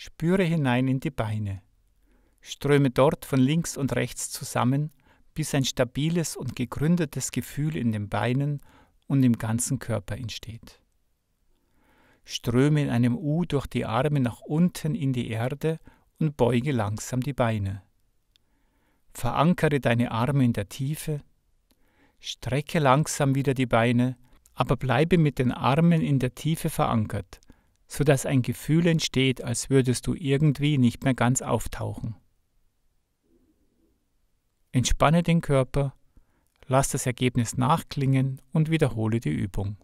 Spüre hinein in die Beine. Ströme dort von links und rechts zusammen, bis ein stabiles und gegründetes Gefühl in den Beinen und im ganzen Körper entsteht. Ströme in einem U durch die Arme nach unten in die Erde und beuge langsam die Beine. Verankere deine Arme in der Tiefe, strecke langsam wieder die Beine, aber bleibe mit den Armen in der Tiefe verankert, so dass ein Gefühl entsteht, als würdest du irgendwie nicht mehr ganz auftauchen. Entspanne den Körper, lass das Ergebnis nachklingen und wiederhole die Übung.